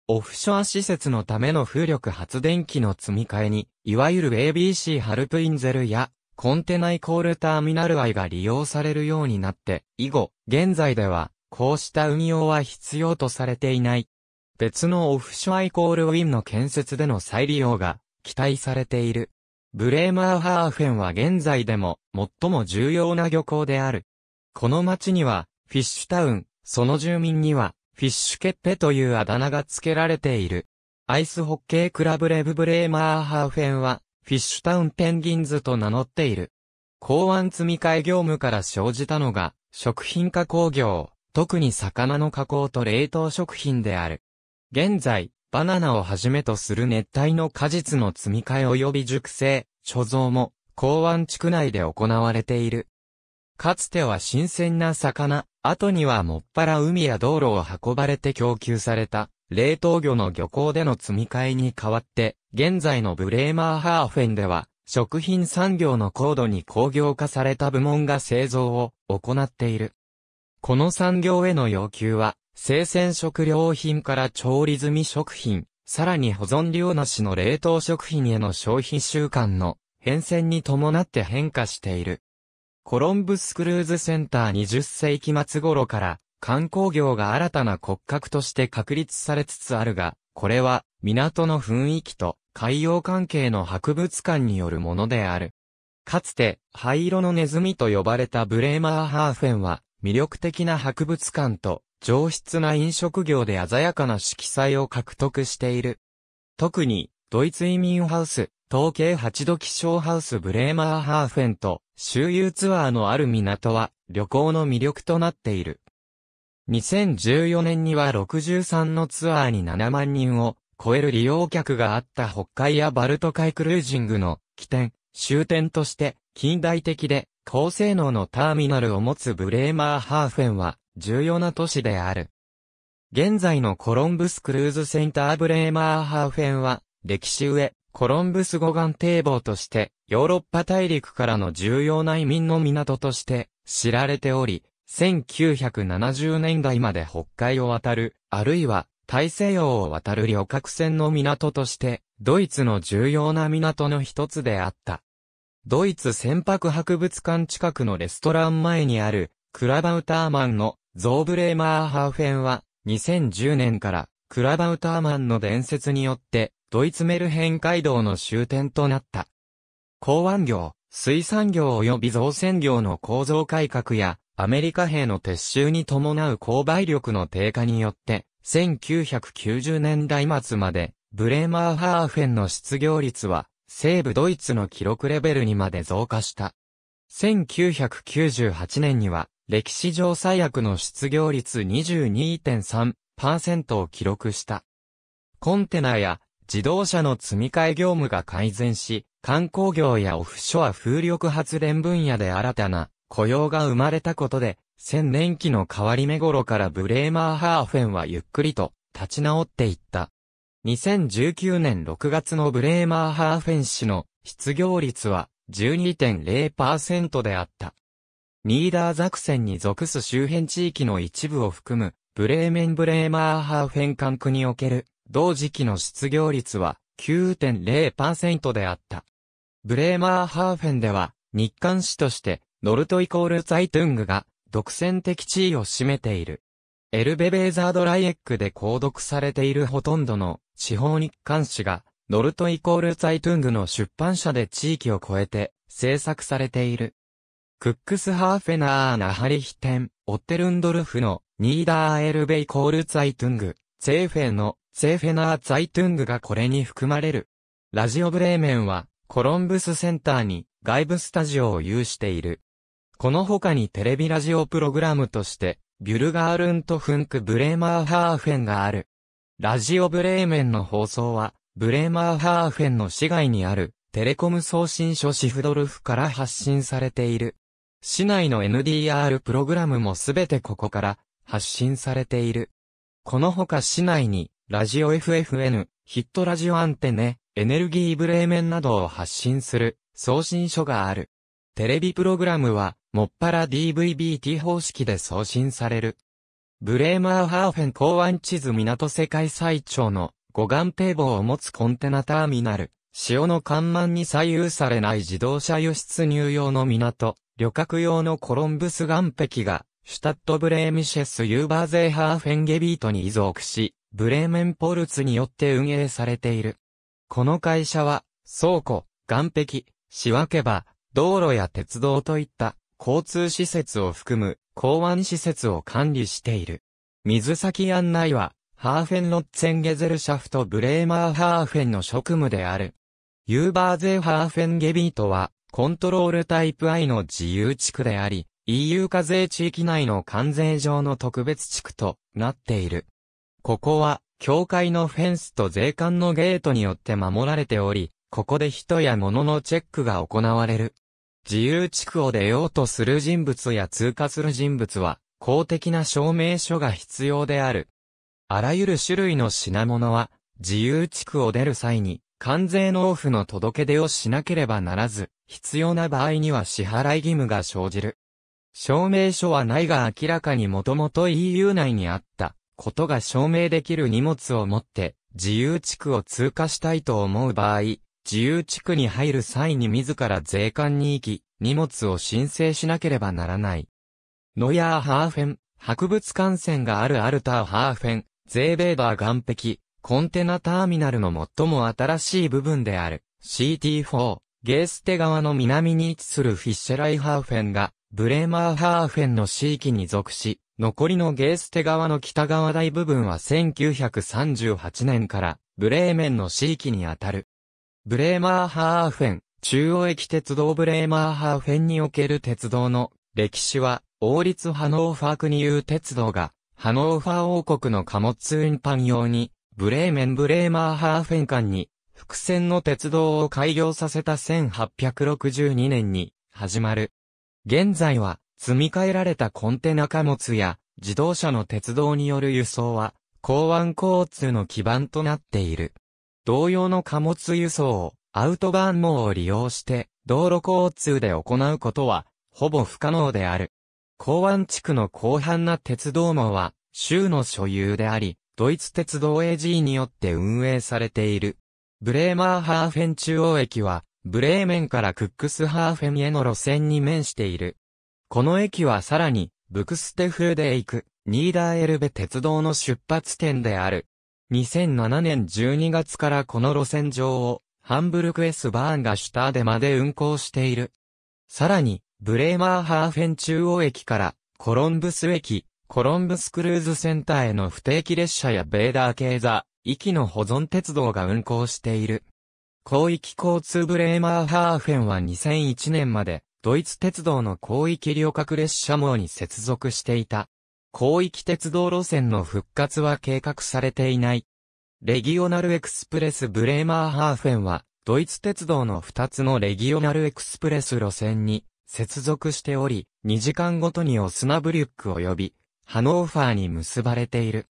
オフショア施設のための風力発電機の積み替えに、いわゆる ABC ハルプインゼルや、コンテナイコールターミナルアイが利用されるようになって、以後、現在では、こうした運用は必要とされていない。別のオフショアイコールウィンの建設での再利用が期待されている。ブレーマーハーフェンは現在でも最も重要な漁港である。この町にはフィッシュタウン、その住民にはフィッシュケッペというあだ名が付けられている。アイスホッケークラブレブブレーマーハーフェンはフィッシュタウンペンギンズと名乗っている。港湾積み替え業務から生じたのが食品加工業、特に魚の加工と冷凍食品である。現在、バナナをはじめとする熱帯の果実の積み替え及び熟成、貯蔵も、港湾地区内で行われている。かつては新鮮な魚、後にはもっぱら海や道路を運ばれて供給された、冷凍魚の漁港での積み替えに代わって、現在のブレーマーハーフェンでは、食品産業の高度に工業化された部門が製造を行っている。この産業への要求は、生鮮食料品から調理済み食品、さらに保存料なしの冷凍食品への消費習慣の変遷に伴って変化している。コロンブスクルーズセンター20世紀末頃から観光業が新たな骨格として確立されつつあるが、これは港の雰囲気と海洋関係の博物館によるものである。かつて灰色のネズミと呼ばれたブレーマーハーフェンは魅力的な博物館と上質な飲食業で鮮やかな色彩を獲得している。特に、ドイツ移民ハウス、統計8度気象ハウスブレーマーハーフェンと、周遊ツアーのある港は、旅行の魅力となっている。2014年には63のツアーに7万人を超える利用客があった北海やバルト海クルージングの起点、終点として近代的で高性能のターミナルを持つブレーマーハーフェンは重要な都市である。現在のコロンブスクルーズセンターブレーマーハーフェンは、歴史上、コロンブス護岸堤防として、ヨーロッパ大陸からの重要な移民の港として知られており、1970年代まで北海を渡る、あるいは大西洋を渡る旅客船の港として、ドイツの重要な港の一つであった。ドイツ船舶博物館近くのレストラン前にある、クラバウターマンのゾーブレーマーハーフェンは、2010年から、クラバウターマンの伝説によって、ドイツメルヘン街道の終点となった。港湾業、水産業及び造船業の構造改革や、アメリカ兵の撤収に伴う購買力の低下によって、1990年代末まで、ブレーマーハーフェンの失業率は、西部ドイツの記録レベルにまで増加した。1998年には、歴史上最悪の失業率22.3%を記録した。コンテナや自動車の積み替え業務が改善し、観光業やオフショア風力発電分野で新たな雇用が生まれたことで、千年期の変わり目頃からブレーマーハーフェンはゆっくりと立ち直っていった。2019年6月のブレーマーハーフェン氏の失業率は12.0%であった。ニーダーザクセンに属す周辺地域の一部を含む、ブレーメンブレーマーハーフェン管区における、同時期の失業率は9.0%であった。ブレーマーハーフェンでは、日韓市として、ノルトイコールザイトゥングが、独占的地位を占めている。エルベベーザードライエックで購読されているほとんどの地方日刊誌が、ノルトイコールザイトゥングの出版社で地域を超えて制作されている。クックスハーフェナーナハリヒテン、オッテルンドルフの、ニーダーエルベイコールツァイトゥング、セーフェの、セーフェナーツァイトゥングがこれに含まれる。ラジオブレーメンは、コロンブスセンターに、外部スタジオを有している。この他にテレビラジオプログラムとして、ビュルガールントフンクブレーマーハーフェンがある。ラジオブレーメンの放送は、ブレーマーハーフェンの市外にある、テレコム送信所シフドルフから発信されている。市内の NDR プログラムもすべてここから発信されている。このほか市内に、ラジオ FFN、ヒットラジオアンテネ、エネルギーブレーメンなどを発信する送信所がある。テレビプログラムは、もっぱら DVBT 方式で送信される。ブレーマーハーフェン港湾地図港世界最長の護岸堤防を持つコンテナターミナル、潮の緩慢に左右されない自動車輸出入用の港、旅客用のコロンブス岸壁が、シュタットブレーミシェス・ユーバーゼーハーフェンゲビートに遺族し、ブレーメンポルツによって運営されている。この会社は、倉庫、岸壁、仕分け場、道路や鉄道といった交通施設を含む港湾施設を管理している。水先案内は、ハーフェンロッツェンゲゼルシャフトブレーマーハーフェンの職務である。ユーバーゼーハーフェンゲビートは、コントロールタイプ I の自由地区であり、EU 課税地域内の関税上の特別地区となっている。ここは、境界のフェンスと税関のゲートによって守られており、ここで人や物のチェックが行われる。自由地区を出ようとする人物や通過する人物は、公的な証明書が必要である。あらゆる種類の品物は、自由地区を出る際に、関税納付の届け出をしなければならず、必要な場合には支払い義務が生じる。証明書はないが明らかにもともと EU 内にあったことが証明できる荷物を持って自由地区を通過したいと思う場合、自由地区に入る際に自ら税関に行き、荷物を申請しなければならない。ノヤーハーフェン、博物館線があるアルターハーフェン、ゼーベーバー岸壁、コンテナターミナルの最も新しい部分である CT4、ゲーステ川の南に位置するフィッシェライハーフェンが、ブレーマーハーフェンの地域に属し、残りのゲーステ川の北側大部分は1938年からブレーメンの地域にあたる。ブレーマーハーフェン、中央駅鉄道ブレーマーハーフェンにおける鉄道の歴史は、王立ハノーファーク言う。鉄道が、ハノーファー王国の貨物運搬用にブレーメンブレーマーハーフェン間に、伏線の鉄道を開業させた1862年に始まる。現在は、積み替えられたコンテナ貨物や自動車の鉄道による輸送は、港湾交通の基盤となっている。同様の貨物輸送をアウトバーン網を利用して道路交通で行うことはほぼ不可能である。港湾地区の広範な鉄道網は州の所有であり、ドイツ鉄道 AG によって運営されている。ブレーマーハーフェン中央駅は、ブレーメンからクックスハーフェンへの路線に面している。この駅はさらに、ブクステフーデ行く、ニーダーエルベ鉄道の出発点である。2007年12月からこの路線上を、ハンブルクエスバーンがシュターデまで運行している。さらに、ブレーマーハーフェン中央駅から、コロンブス駅、コロンブスクルーズセンターへの不定期列車やベーダー系座、域の保存鉄道が運行している。広域交通ブレーマーハーフェンは2001年まで、ドイツ鉄道の広域旅客列車網に接続していた。広域鉄道路線の復活は計画されていない。レギオナルエクスプレスブレーマーハーフェンは、ドイツ鉄道の2つのレギオナルエクスプレス路線に接続しており、2時間ごとにオスナブリュック及びハノーファーに結ばれている。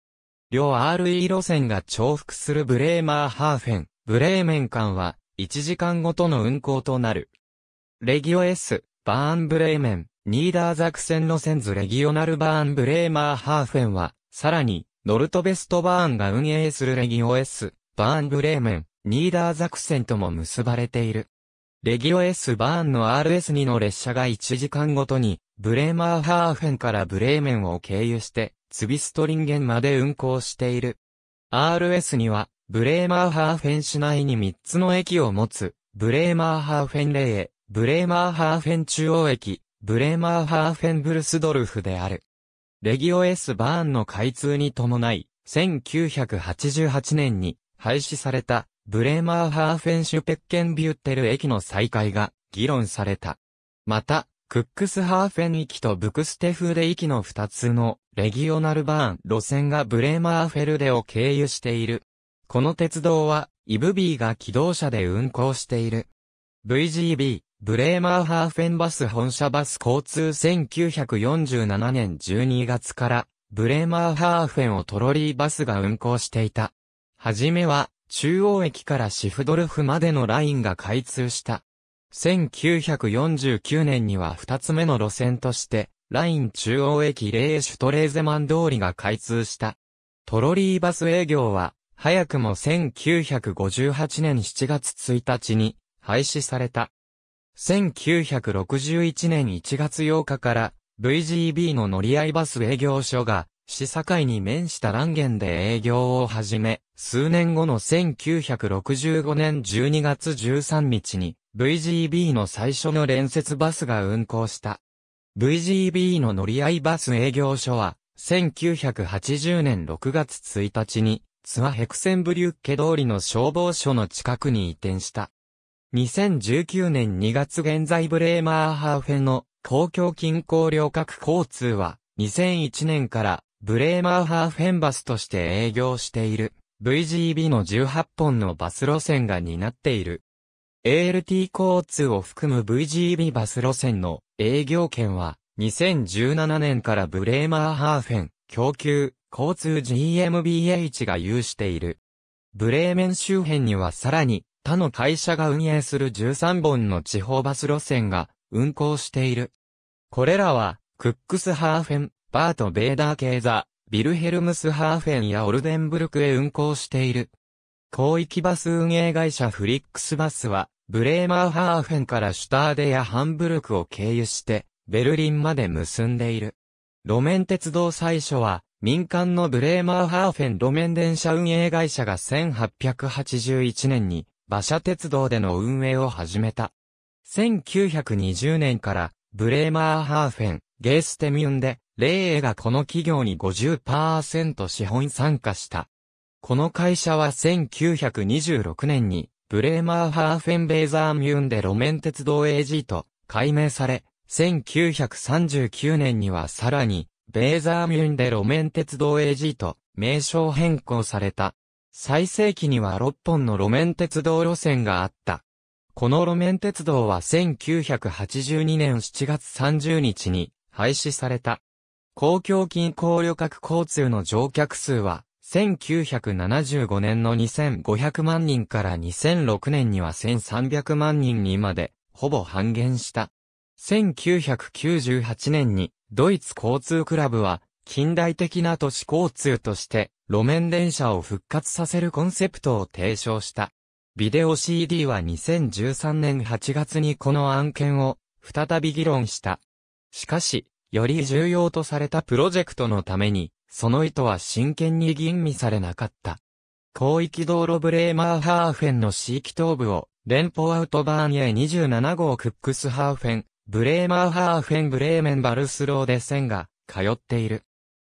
両 RE 路線が重複するブレーマーハーフェン、ブレーメン間は1時間ごとの運行となる。レギオ S、バーンブレーメン、ニーダーザクセン路線図レギオナルバーンブレーマーハーフェンは、さらに、ノルトベストバーンが運営するレギオ S、バーンブレーメン、ニーダーザクセンとも結ばれている。レギオ S バーンの RS2 の列車が1時間ごとにブレーマーハーフェンからブレーメンを経由して、ツビストリンゲンまで運行している。RS には、ブレーマーハーフェン市内に3つの駅を持つ、ブレーマーハーフェンレー、ブレーマーハーフェン中央駅、ブレーマーハーフェンブルスドルフである。レギオ S バーンの開通に伴い、1988年に廃止されたブレーマーハーフェンシュペッケンビュッテル駅の再開が議論された。また、クックスハーフェン行きとブクステフーデ行きの2つのレギオナルバーン路線がブレーマーフェルデを経由している。この鉄道はイブビーが機動車で運行している。VGB、ブレーマーハーフェンバス本社バス交通1947年12月からブレーマーハーフェンをトロリーバスが運行していた。はじめは中央駅からシフドルフまでのラインが開通した。1949年には2つ目の路線として、ライン中央駅レーシュトレーゼマン通りが開通した。トロリーバス営業は、早くも1958年7月1日に廃止された。1961年1月8日から VGB の乗り合いバス営業所が市境に面したランゲンで営業を始め、数年後の1965年12月13日に VGB の最初の連接バスが運行した。VGB の乗り合いバス営業所は、1980年6月1日に、ツアヘクセンブリュッケ通りの消防署の近くに移転した。2019年2月現在ブレーマーハーフェの公共近郊旅客交通は、2001年からブレーマーハーフェンバスとして営業している。VGB の18本のバス路線が担っている。ALT 交通を含む VGB バス路線の営業権は2017年からブレーマーハーフェン供給交通 GmbH が有している。ブレーメン周辺にはさらに他の会社が運営する13本の地方バス路線が運行している。これらはクックスハーフェン、バート・ベーダー系ザ、ビルヘルムスハーフェンやオルデンブルクへ運行している。広域バス運営会社フリックスバスは、ブレーマーハーフェンからシュターデやハンブルクを経由して、ベルリンまで結んでいる。路面鉄道最初は、民間のブレーマーハーフェン路面電車運営会社が1881年に、馬車鉄道での運営を始めた。1920年から、ブレーマーハーフェン、ゲーステミュンで、レイエがこの企業に50%資本参加した。この会社は1926年に、ブレーマーハーフェンベーザーミューンで路面鉄道 AG と改名され、1939年にはさらに、ベーザーミューンで路面鉄道 AG と名称変更された。最盛期には6本の路面鉄道路線があった。この路面鉄道は1982年7月30日に廃止された。公共近郊旅客交通の乗客数は1975年の2500万人から2006年には1300万人にまで、ほぼ半減した。1998年に、ドイツ交通クラブは、近代的な都市交通として、路面電車を復活させるコンセプトを提唱した。ビデオ CD は2013年8月にこの案件を、再び議論した。しかし、より重要とされたプロジェクトのために、その意図は真剣に吟味されなかった。広域道路ブレーマーハーフェンの地域東部を、連邦アウトバーン A27 号クックスハーフェン、ブレーマーハーフェンブレーメンバルスローで線が、通っている。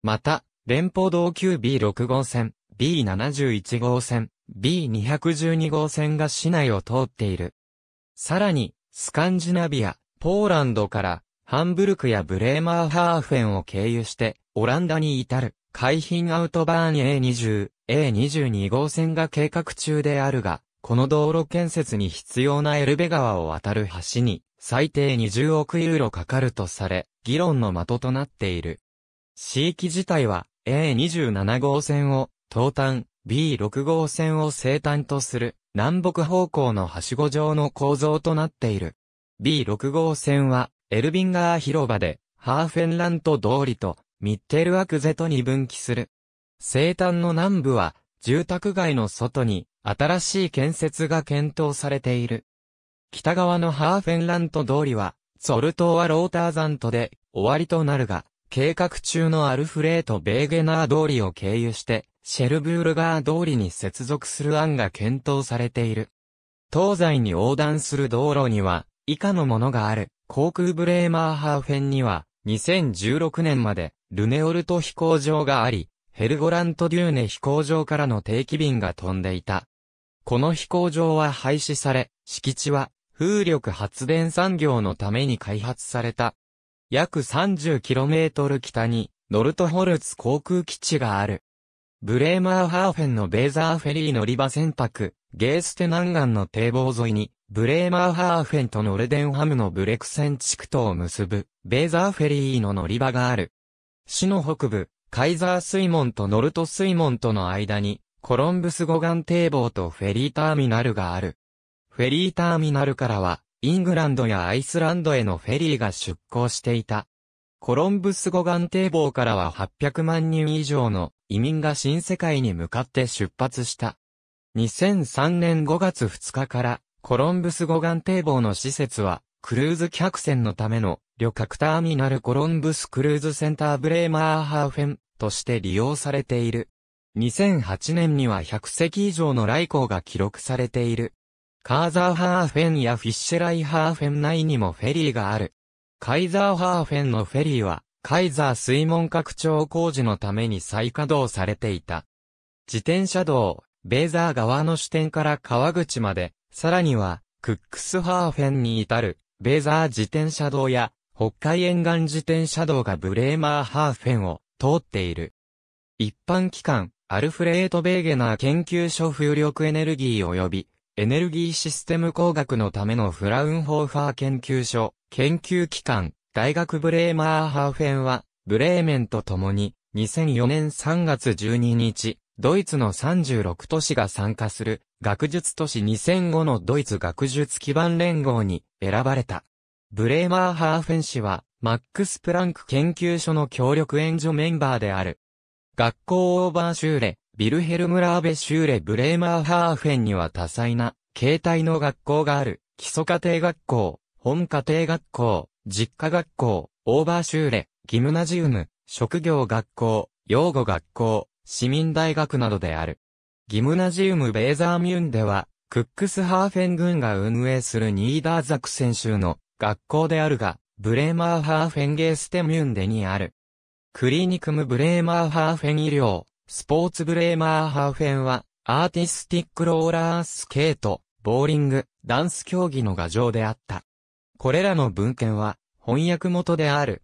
また、連邦道級 B6 号線、B71 号線、B212 号線が市内を通っている。さらに、スカンジナビア、ポーランドから、ハンブルクやブレーマーハーフェンを経由して、オランダに至る、海浜アウトバーン A20、A22 号線が計画中であるが、この道路建設に必要なエルベ川を渡る橋に、最低20億ユーロかかるとされ、議論の的となっている。地域自体は、A27 号線を、東端、B6 号線を西端とする、南北方向のはしご状の構造となっている。B6 号線は、エルビンガー広場で、ハーフェンラント通りと、ミッテルアクゼトに分岐する。西端の南部は、住宅街の外に、新しい建設が検討されている。北側のハーフェンラント通りは、ソル島はローターザントで、終わりとなるが、計画中のアルフレート・ベーゲナー通りを経由して、シェルブールガー通りに接続する案が検討されている。東西に横断する道路には、以下のものがある。航空ブレーマーハーフェンには、2016年まで、ルネオルト飛行場があり、ヘルゴラントデューネ飛行場からの定期便が飛んでいた。この飛行場は廃止され、敷地は風力発電産業のために開発された。約 30km 北にノルトホルツ航空基地がある。ブレーマーハーフェンのベーザーフェリー乗り場船舶、ゲーステ南岸の堤防沿いに、ブレーマーハーフェンとノルデンハムのブレクセン地区とを結ぶ、ベーザーフェリーの乗り場がある。市の北部、カイザー水門とノルト水門との間に、コロンブス護岸堤防とフェリーターミナルがある。フェリーターミナルからは、イングランドやアイスランドへのフェリーが出港していた。コロンブス護岸堤防からは800万人以上の移民が新世界に向かって出発した。2003年5月2日からコロンブス護岸堤防の施設はクルーズ客船のための旅客ターミナルコロンブスクルーズセンターブレーマーハーフェンとして利用されている。2008年には100隻以上の来航が記録されている。カーザーハーフェンやフィッシュライハーフェン内にもフェリーがある。カイザーハーフェンのフェリーは、カイザー水門拡張工事のために再稼働されていた。自転車道、ベーザー側の支店から川口まで、さらには、クックスハーフェンに至るベーザー自転車道や、北海沿岸自転車道がブレーマーハーフェンを通っている。一般機関、アルフレート・ベーゲナー研究所風力エネルギー及び、エネルギーシステム工学のためのフラウンホーファー研究所、研究機関、大学ブレーマーハーフェンは、ブレーメンと共に、2004年3月12日、ドイツの36都市が参加する学術都市2005のドイツ学術基盤連合に選ばれた。ブレーマーハーフェン氏はマックス・プランク研究所の協力援助メンバーである。学校オーバーシューレ、ビルヘルム・ラーベ・シューレ・ブレーマーハーフェンには多彩な形態の学校がある。基礎家庭学校、本家庭学校、実家学校、オーバーシューレ、ギムナジウム、職業学校、養護学校、市民大学などである。ギムナジウム・ベーザーミュンでは、クックスハーフェン軍が運営するニーダーザクセン州の学校であるが、ブレーマーハーフェンゲーステミュンデにある。クリニクム・ブレーマーハーフェン医療、スポーツブレーマーハーフェンは、アーティスティックローラースケート、ボーリング、ダンス競技の画像であった。これらの文献は、翻訳元である、